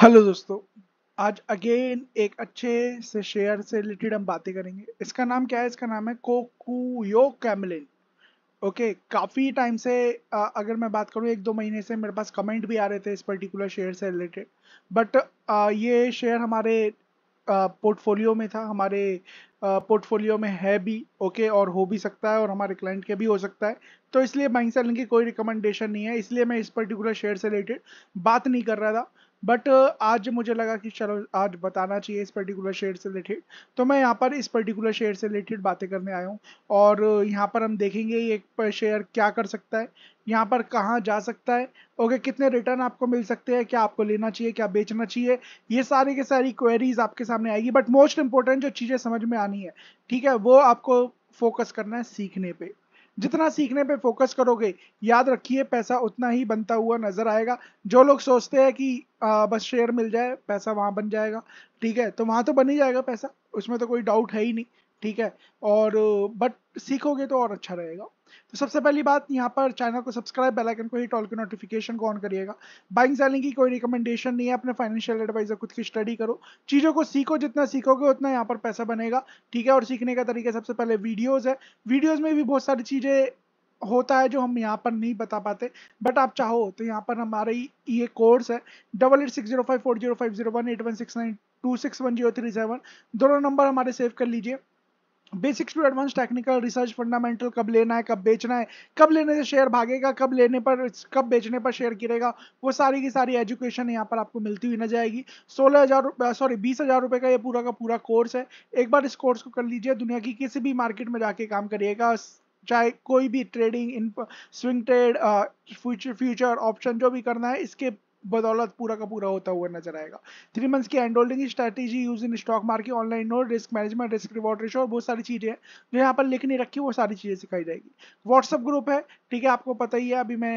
hello दोस्तों आज again एक अच्छे से शेयर से रिलेटेड हम बातें करेंगे इसका नाम क्या है इसका नाम है कोकुयो कैमलिन ओके काफ़ी टाइम से आ, अगर मैं बात करूँ एक दो महीने से मेरे पास कमेंट भी आ रहे थे इस पर्टिकुलर शेयर से रिलेटेड बट आ, ये शेयर हमारे पोर्टफोलियो में था हमारे पोर्टफोलियो में है भी ओके और हो भी सकता है और हमारे क्लाइंट के भी हो सकता है तो इसलिए बाइंग सेलिंग की कोई रिकमेंडेशन नहीं है इसलिए मैं इस पर्टिकुलर शेयर से रिलेटेड बात नहीं कर रहा था बट uh, आज मुझे लगा कि चलो आज बताना चाहिए इस पर्टिकुलर शेयर से रिलेटेड तो मैं यहाँ पर इस पर्टिकुलर शेयर से रिलेटेड बातें करने आया हूँ और uh, यहाँ पर हम देखेंगे ये शेयर क्या कर सकता है यहाँ पर कहाँ जा सकता है ओके कितने रिटर्न आपको मिल सकते हैं क्या आपको लेना चाहिए क्या बेचना चाहिए ये सारी के सारी क्वेरीज आपके सामने आएगी बट मोस्ट इम्पोर्टेंट जो चीज़ें समझ में आनी है ठीक है वो आपको फोकस करना है सीखने पर जितना सीखने पे फोकस करोगे याद रखिए पैसा उतना ही बनता हुआ नजर आएगा जो लोग सोचते हैं कि आ, बस शेयर मिल जाए पैसा वहाँ बन जाएगा ठीक है तो वहाँ तो बन ही जाएगा पैसा उसमें तो कोई डाउट है ही नहीं ठीक है और बट सीखोगे तो और अच्छा रहेगा तो सबसे पहली बात यहाँ पर चैनल को सब्सक्राइब बेल आइकन को ही टॉल के नोटिफिकेशन को ऑन करिएगा बाइंग सेलिंग की कोई रिकमेंडेशन नहीं है अपने फाइनेंशियल एडवाइजर खुद की स्टडी करो चीज़ों को सीखो जितना सीखोगे उतना यहाँ पर पैसा बनेगा ठीक है और सीखने का तरीका सबसे पहले वीडियोज़ है वीडियोज़ में भी बहुत सारी चीज़ें होता है जो हम यहाँ पर नहीं बता पाते बट आप चाहो तो यहाँ पर हमारा ये कोर्स है double eight six zero five four zero five zero one eight one six nine two six one zero three seven दोनों नंबर हमारे सेव कर लीजिए basics to advance technical research fundamental कब लेना है कब बेचना है कब लेने से शेयर भागेगा कब लेने पर कब बेचने पर शेयर गिरेगा वो सारी की सारी एजुकेशन यहाँ पर आपको मिलती हुई नजर आएगी सोलह हजार सॉरी बीस हजार रुपये का ये पूरा का पूरा कोर्स है एक बार इस कोर्स को कर लीजिए दुनिया की किसी भी मार्केट में जाके काम करिएगा चाहे कोई भी trading in swing trade future future option जो भी करना है इसके बदौलत पूरा का पूरा होता हुआ नजर आएगा थ्री मंथ्स की and holding strategy use in stock market online note risk management risk reward ratio और बहुत सारी चीज़ें हैं जो यहाँ पर लिखनी रखी वो सारी चीज़ें सिखाई जाएगी व्हाट्सअप ग्रुप है ठीक है आपको पता ही है अभी मैं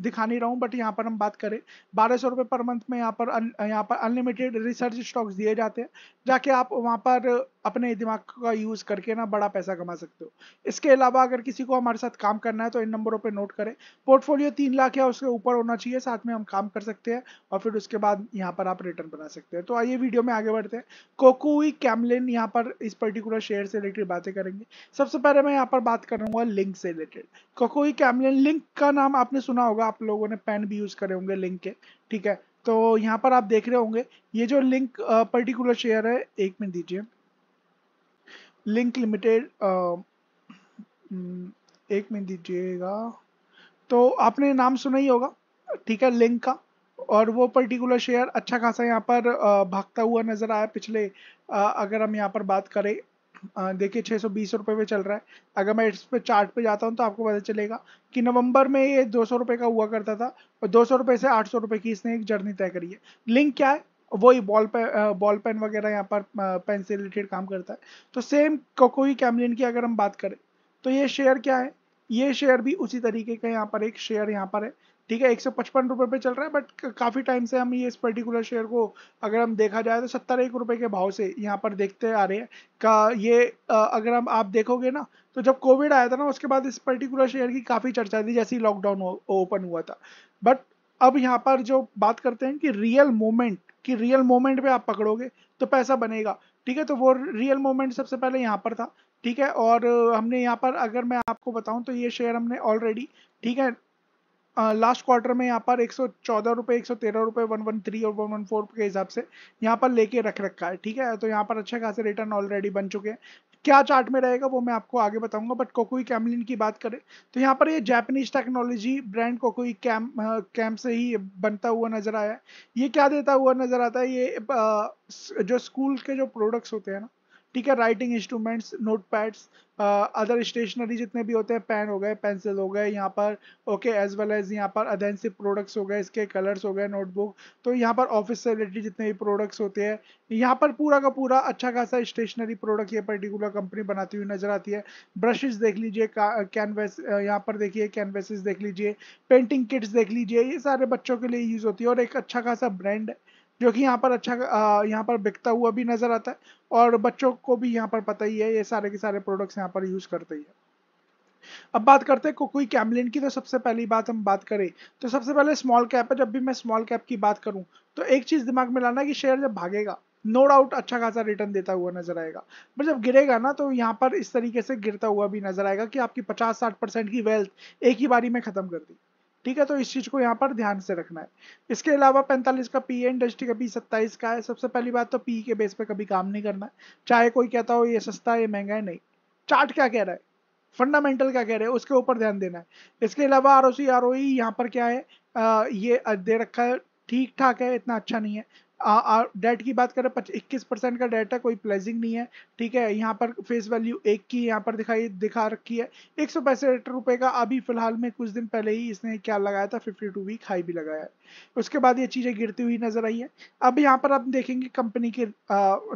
दिखा नहीं रहा हूँ बट यहाँ पर हम बात करें बारह सौ रुपये पर मंथ में यहाँ पर यहाँ पर अनलिमिटेड रिसर्च स्टॉक्स दिए जाते हैं जाके आप वहाँ पर अपने दिमाग का यूज़ करके ना बड़ा पैसा कमा सकते हो इसके अलावा अगर किसी को हमारे साथ काम करना है तो इन नंबरों पर नोट करें पोर्टफोलियो तीन लाख या उसके ऊपर होना चाहिए साथ में हम काम कर सकते हैं और फिर उसके बाद यहाँ पर आप रिटर्न बना सकते हैं तो आइए वीडियो में आगे बढ़ते हैं कोकुई कैमलिन यहाँ पर इस पर्टिकुलर शेयर से रिलेटेड बातें करेंगे सबसे पहले मैं यहाँ पर बात करूँगा लिंक से रिलेटेड कोकुई कैमलिन लिंक का नाम आपने सुना होगा होगा आप लोगों ने पेन भी यूज करे होंगे लिंक के ठीक है तो यहाँ पर आप देख रहे होंगे ये जो लिंक पर्टिकुलर शेयर है एक मिनट दीजिए लिंक लिमिटेड हम्म, एक मिनट दीजिएगा तो आपने नाम सुना ही होगा ठीक है लिंक का और वो पर्टिकुलर शेयर अच्छा खासा यहाँ पर भागता हुआ नजर आया पिछले अगर हम यहाँ पर बात करें हाँ, देखिए छः सौ बीस रुपये पे चल रहा है अगर मैं इस पे चार्ट पे जाता हूँ तो आपको पता चलेगा कि नवंबर में ये दो सौ रुपये का हुआ करता था और दो सौ रुपये से आठ सौ रुपये की इसने एक जर्नी तय करी है लिंक क्या है वही बॉल पे बॉल पेन वगैरह यहाँ पर पेन से रिलेटेड काम करता है तो सेम कोकोई कैमलिन की अगर हम बात करें तो ये शेयर क्या है ये शेयर भी उसी तरीके का यहाँ पर एक शेयर यहाँ पर है ठीक है एक सौ पचपन रुपए पे चल रहा है बट काफ़ी टाइम से हम ये इस पर्टिकुलर शेयर को अगर हम देखा जाए तो सत्तर एक रुपए के भाव से यहाँ पर देखते आ रहे हैं का ये अगर हम आप देखोगे ना तो जब कोविड आया था ना उसके बाद इस पर्टिकुलर शेयर की काफ़ी चर्चा थी जैसे ही लॉकडाउन ओपन हुआ था बट अब यहाँ पर जो बात करते हैं कि रियल मोमेंट कि रियल मोमेंट पे आप पकड़ोगे तो पैसा बनेगा ठीक है तो वो रियल मोमेंट सबसे पहले यहाँ पर था ठीक है और हमने यहाँ पर अगर मैं आपको बताऊँ तो ये शेयर हमने ऑलरेडी ठीक है लास्ट क्वार्टर में यहाँ पर एक सौ चौदह रुपये एक सौ तेरह रुपये वन वन थ्री और वन वन फोर के हिसाब से यहाँ पर लेके रख रखा है ठीक है तो यहाँ पर अच्छे खासे रिटर्न ऑलरेडी बन चुके हैं क्या चार्ट में रहेगा वो मैं आपको आगे बताऊंगा बट कोकोई कैमलिन की बात करें तो यहाँ पर ये जापानीज टेक्नोलॉजी ब्रांड कोकोई कैम कैम से ही बनता हुआ नजर आया है ये क्या देता हुआ नजर आता है ये जो स्कूल के जो प्रोडक्ट्स होते हैं ना ठीक है writing instruments note pads other stationery जितने भी होते हैं पेन हो गए पेंसिल हो गए यहाँ पर ओके एज वेल एज यहाँ पर अदेंसिव प्रोडक्ट्स हो गए इसके कलर्स हो गए नोटबुक तो यहाँ पर ऑफिस से रिलेटेड जितने भी प्रोडक्ट्स होते हैं यहाँ पर पूरा का पूरा अच्छा खासा स्टेशनरी प्रोडक्ट ये पर्टिकुलर कंपनी बनाती हुई नजर आती है ब्रशेज देख लीजिए कैनवेस uh, यहाँ पर देखिए कैनवेस देख लीजिए पेंटिंग किट्स देख लीजिए ये सारे बच्चों के लिए यूज़ होती है और एक अच्छा खासा ब्रांड है जो कि यहाँ पर अच्छा यहाँ पर बिकता हुआ भी नज़र आता है और बच्चों को भी यहाँ पर पता ही है ये सारे के सारे प्रोडक्ट्स यहाँ पर यूज़ करते ही है अब बात करते हैं कोकोई कैमलिन की तो सबसे पहली बात हम बात करें तो सबसे पहले स्मॉल कैप है जब भी मैं स्मॉल कैप की बात करूं तो एक चीज़ दिमाग में लाना कि शेयर जब भागेगा नो no डाउट अच्छा खासा रिटर्न देता हुआ नजर आएगा बट जब गिरेगा ना तो यहाँ पर इस तरीके से गिरता हुआ भी नजर आएगा कि आपकी 50-60 परसेंट की वेल्थ एक ही बारी में खत्म कर दी ठीक है तो इस चीज़ को यहाँ पर ध्यान से रखना है इसके अलावा 45 का पी है इंडस्ट्री का पी सत्ताईस का है सबसे पहली बात तो पी के बेस पे कभी काम नहीं करना है चाहे कोई कहता हो ये सस्ता है ये महंगा है नहीं चार्ट क्या कह रहा है फंडामेंटल क्या कह रहे हैं उसके ऊपर ध्यान देना है इसके अलावा R O C R O यहाँ पर क्या है आ, ये दे रखा है ठीक ठाक है इतना अच्छा नहीं है डेट की बात करें इक्कीस परसेंट का डेट है कोई प्लेजिंग नहीं है ठीक है यहाँ पर फेस वैल्यू एक की यहाँ पर दिखाई दिखा रखी है एक सौ पैंसठ रुपये का अभी फिलहाल में कुछ दिन पहले ही इसने क्या लगाया था फिफ्टी टू वीक हाई भी लगाया है उसके बाद ये चीज़ें गिरती हुई नजर आई है अब यहाँ पर आप देखेंगे कंपनी के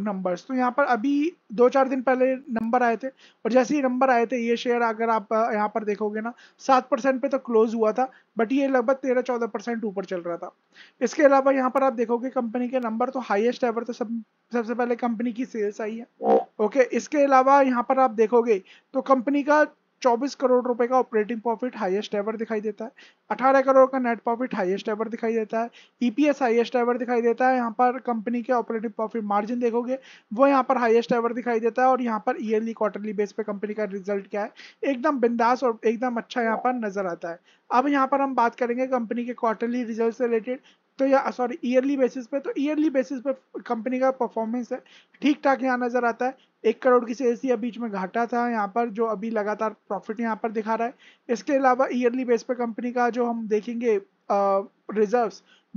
नंबर्स तो यहाँ पर अभी दो चार दिन पहले नंबर आए थे और जैसे ही नंबर आए थे ये शेयर अगर आप यहाँ पर देखोगे ना सात परसेंट पे तो क्लोज हुआ था बट ये लगभग तेरह चौदह परसेंट ऊपर चल रहा था इसके अलावा यहाँ पर आप देखोगे कंपनी के के नंबर तो हाईएस्ट एवर तो सब सबसे पहले कंपनी की सेल्स आई है ओके okay, इसके अलावा यहाँ पर आप देखोगे तो कंपनी का 24 करोड़ रुपए का ऑपरेटिंग प्रॉफिट हाईएस्ट एवर दिखाई देता है 18 करोड़ का नेट प्रॉफिट हाईएस्ट एवर दिखाई देता है ईपीएस हाईएस्ट एवर दिखाई देता है यहाँ पर कंपनी के ऑपरेटिंग प्रॉफिट मार्जिन देखोगे वो यहाँ पर हाईएस्ट एवर दिखाई देता है और यहाँ पर ईयरली क्वार्टरली बेस पे कंपनी का रिजल्ट क्या है एकदम बिंदास और एकदम अच्छा यहाँ पर नजर आता है अब यहाँ पर हम बात करेंगे कंपनी के क्वार्टरली रिजल्ट से रिलेटेड तो या सॉरी ईयरली बेसिस पे तो ईयरली बेसिस पे कंपनी का परफॉर्मेंस है ठीक ठाक यहाँ नज़र आता है एक करोड़ की सेल्स या बीच में घाटा था यहाँ पर जो अभी लगातार प्रॉफिट यहाँ पर दिखा रहा है इसके अलावा ईयरली बेस पे कंपनी का जो हम देखेंगे रिजर्व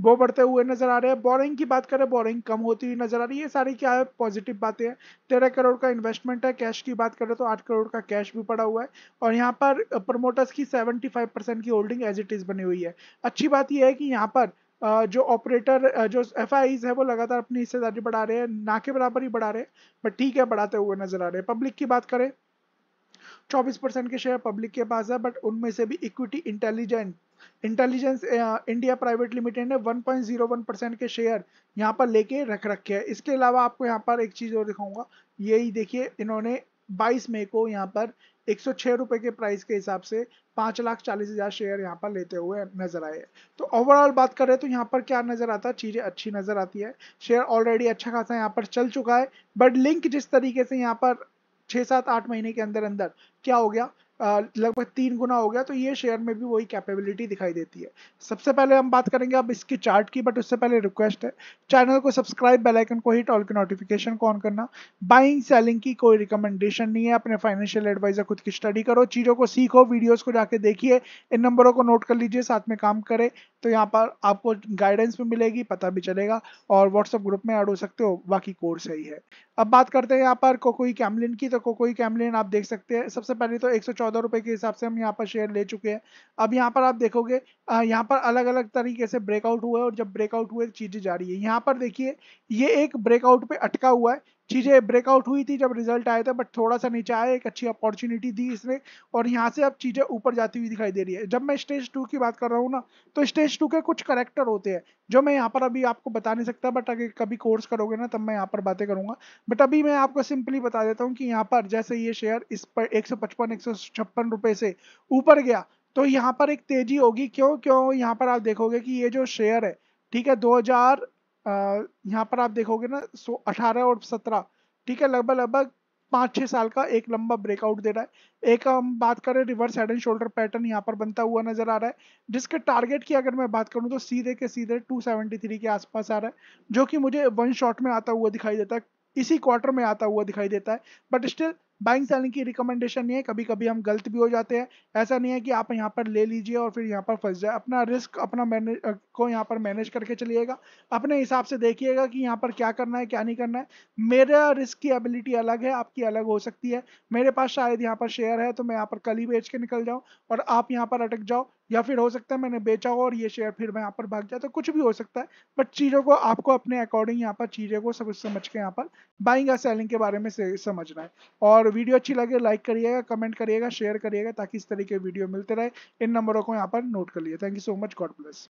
वो बढ़ते हुए नजर आ रहे हैं बोरिंग की बात करें बोरिंग कम होती हुई नजर आ रही है ये सारी क्या है पॉजिटिव बातें हैं तेरह करोड़ का इन्वेस्टमेंट है कैश की बात करें तो आठ करोड़ का कैश भी पड़ा हुआ है और यहाँ पर प्रमोटर्स की सेवेंटी फाइव परसेंट की होल्डिंग एज इट इज़ बनी हुई है अच्छी बात यह है कि यहाँ पर जो ऑपरेटर जो एफ है वो लगातार अपनी हिस्सेदारी बढ़ा रहे हैं ना के बराबर ही बढ़ा रहे हैं बट ठीक है बढ़ाते हुए नजर आ रहे हैं पब्लिक की बात करें 24 परसेंट के शेयर पब्लिक के पास है बट उनमें से भी equity intelligent intelligence India private limited ने 1.01 परसेंट के शेयर यहाँ पर लेके रख रखे हैं इसके अलावा आपको यहाँ पर एक चीज़ और दिखाऊंगा यही देखिए इन्होंने 22 मई को यहाँ पर एक सौ रुपए के प्राइस के हिसाब से पांच लाख चालीस हजार शेयर यहाँ पर लेते हुए नजर आए तो ओवरऑल बात करें तो यहाँ पर क्या नजर आता है चीजें अच्छी नजर आती है शेयर ऑलरेडी अच्छा खासा यहाँ पर चल चुका है बट लिंक जिस तरीके से यहाँ पर छह सात आठ महीने के अंदर अंदर क्या हो गया लगभग तीन गुना हो गया तो ये शेयर में भी वही कैपेबिलिटी दिखाई देती है सबसे पहले हम बात करेंगे अब इसके चार्ट की बट उससे पहले रिक्वेस्ट है चैनल को सब्सक्राइब बेल आइकन को हिट ऑल के नोटिफिकेशन को ऑन करना बाइंग सेलिंग की कोई रिकमेंडेशन नहीं है अपने फाइनेंशियल एडवाइजर खुद की स्टडी करो चीज़ों को सीखो वीडियोज़ को जाके देखिए इन नंबरों को नोट कर लीजिए साथ में काम करे तो यहाँ पर आपको गाइडेंस भी मिलेगी पता भी चलेगा और व्हाट्सएप ग्रुप में ऐड हो सकते हो बाकी कोर्स है ही है अब बात करते हैं यहाँ पर कोकोई कैमलिन की तो कोकोई कैमलिन आप देख सकते हैं सबसे पहले तो एक चौदह रुपए के हिसाब से हम यहाँ पर शेयर ले चुके हैं अब यहाँ पर आप देखोगे यहाँ पर अलग अलग तरीके से ब्रेकआउट हुआ है और जब ब्रेकआउट हुए तो चीज़ें जारी है यहाँ पर देखिए ये एक ब्रेकआउट पे अटका हुआ है चीज़ें ब्रेकआउट हुई थी जब रिजल्ट आया था बट थोड़ा सा नीचे आया एक अच्छी अपॉर्चुनिटी दी इसने और यहाँ से अब चीज़ें ऊपर जाती हुई दिखाई दे रही है जब मैं स्टेज टू की बात कर रहा हूँ ना तो स्टेज टू के कुछ करेक्टर होते हैं जो मैं यहाँ पर अभी आपको बता नहीं सकता बट अगर कभी कोर्स करोगे ना तब मैं यहाँ पर बातें करूंगा बट अभी मैं आपको सिंपली बता देता हूँ कि यहाँ पर जैसे ये शेयर इस पर एक सौ पचपन एक सौ छप्पन से ऊपर गया तो यहाँ पर एक तेजी होगी क्यों क्यों यहाँ पर आप देखोगे कि ये जो शेयर है ठीक है 2000 यहाँ पर आप देखोगे ना सो अठारह और सत्रह ठीक है लगभग लगभग पाँच छः साल का एक लंबा ब्रेकआउट दे रहा है एक हम बात करें reverse head and shoulder pattern यहाँ पर बनता हुआ नजर आ रहा है जिसके टारगेट की अगर मैं बात करूँ तो सीधे के सीधे 273 के आसपास आ रहा है जो कि मुझे वन शॉट में आता हुआ दिखाई देता है इसी क्वार्टर में आता हुआ दिखाई देता है बट स्टिल बाइंग सेलिंग की रिकमेंडेशन नहीं है कभी कभी हम गलत भी हो जाते हैं ऐसा नहीं है कि आप यहाँ पर ले लीजिए और फिर यहाँ पर फंस जाए अपना रिस्क अपना मैनेज को यहाँ पर मैनेज करके चलिएगा अपने हिसाब से देखिएगा कि यहाँ पर क्या करना है क्या नहीं करना है मेरा रिस्क की एबिलिटी अलग है आपकी अलग हो सकती है मेरे पास शायद यहाँ पर शेयर है तो मैं यहाँ पर कल ही बेच के निकल जाऊँ और आप यहाँ पर अटक जाओ या फिर हो सकता है मैंने बेचा हो और ये शेयर फिर मैं यहाँ पर भाग जाए तो कुछ भी हो सकता है बट चीज़ों को आपको अपने अकॉर्डिंग यहाँ पर चीज़ों को सब समझ के यहाँ पर बाइंग या सेलिंग के बारे में समझना है और वीडियो अच्छी लगे लाइक करिएगा कमेंट करिएगा शेयर करिएगा ताकि इस तरीके वीडियो मिलते रहे इन नंबरों को यहाँ पर नोट कर लिए thank you so much god bless